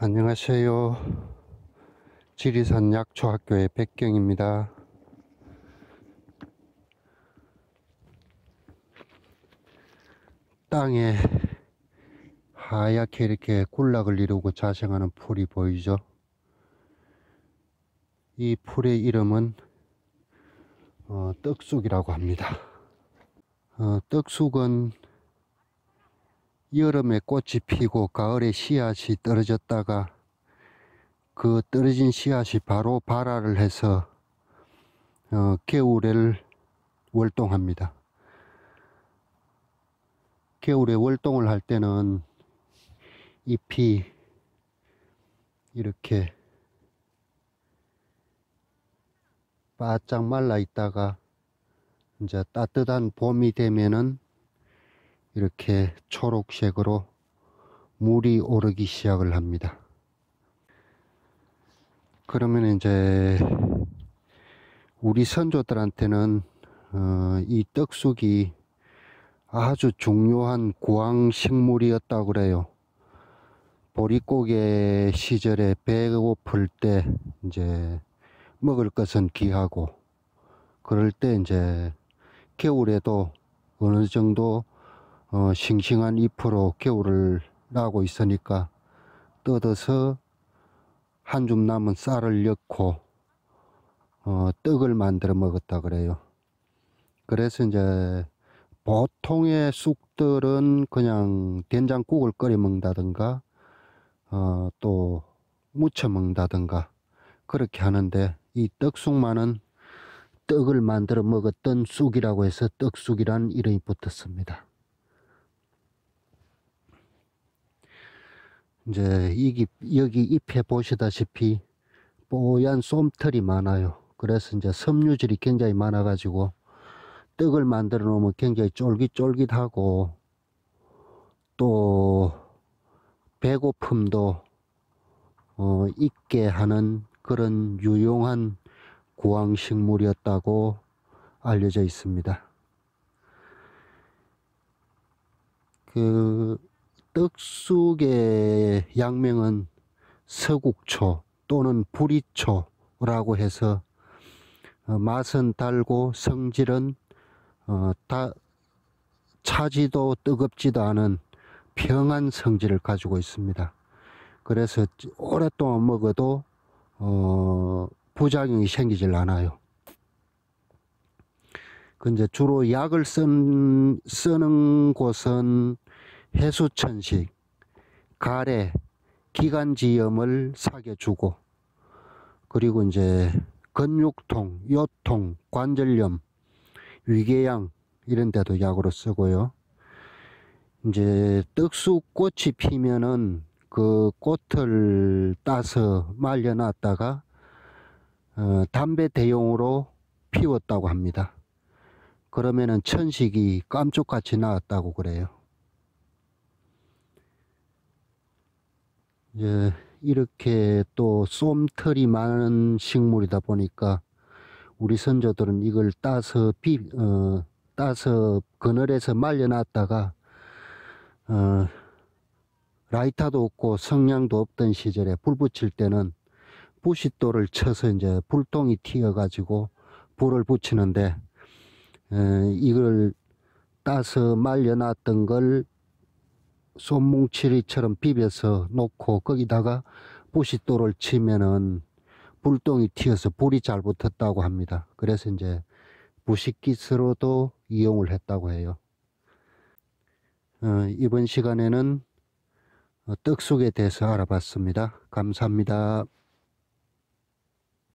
안녕하세요. 지리산 약초학교의 백경입니다. 땅에 하얗게 이렇게 군락을 이루고 자생하는 풀이 보이죠? 이 풀의 이름은 어, 떡쑥이라고 합니다. 어, 떡쑥은 여름에 꽃이 피고 가을에 씨앗이 떨어졌다가 그 떨어진 씨앗이 바로 발화를 해서 어, 겨울에를 월동합니다. 겨울에 월동을 할 때는 잎이 이렇게 바짝 말라 있다가 이제 따뜻한 봄이 되면은 이렇게 초록색으로 물이 오르기 시작을 합니다. 그러면 이제 우리 선조들한테는 어, 이 떡쑥이 아주 중요한 구황 식물이었다고 그래요. 보릿고개 시절에 배고플 때 이제 먹을 것은 귀하고 그럴 때 이제 겨울에도 어느 정도 어, 싱싱한 잎으로 겨울을 나고 있으니까 뜯어서 한 줌 남은 쌀을 넣고 어, 떡을 만들어 먹었다 그래요. 그래서 이제 보통의 쑥들은 그냥 된장국을 끓여 먹는다든가 어, 또 무쳐 먹는다든가 그렇게 하는데 이 떡쑥만은 떡을 만들어 먹었던 쑥이라고 해서 떡쑥이란 이름이 붙었습니다. 이제 이기, 여기 잎에 보시다시피 뽀얀 쏨털이 많아요. 그래서 이제 섬유질이 굉장히 많아가지고 떡을 만들어 놓으면 굉장히 쫄깃쫄깃하고 또 배고픔도 어, 있게 하는 그런 유용한 구황식물이었다고 알려져 있습니다. 그 떡쑥의 양명은 서국초 또는 부리초라고 해서 어, 맛은 달고 성질은 어, 다 차지도 뜨겁지도 않은 평안 성질을 가지고 있습니다. 그래서 오랫동안 먹어도 어, 부작용이 생기질 않아요. 근데 주로 약을 쓴, 쓰는 곳은 해수천식, 가래, 기관지염을 사겨주고 그리고 이제 근육통, 요통, 관절염, 위궤양 이런 데도 약으로 쓰고요. 이제 떡수꽃이 피면은 그 꽃을 따서 말려놨다가 어, 담배 대용으로 피웠다고 합니다. 그러면은 천식이 깜쪽같이 나왔다고 그래요. 이제 예, 이렇게 또 쏨털이 많은 식물이다 보니까 우리 선조들은 이걸 따서 비, 어, 따서 그늘에서 말려놨다가 어, 라이터도 없고 성냥도 없던 시절에 불 붙일 때는 부싯돌을 쳐서 이제 불똥이 튀어가지고 불을 붙이는데 에, 이걸 따서 말려놨던 걸 손뭉치리처럼 비벼서 놓고 거기다가 부싯돌을 치면은 불똥이 튀어서 불이 잘 붙었다고 합니다. 그래서 이제 부식기스로도 이용을 했다고 해요. 어, 이번 시간에는 어, 떡 속에 대해서 알아봤습니다. 감사합니다.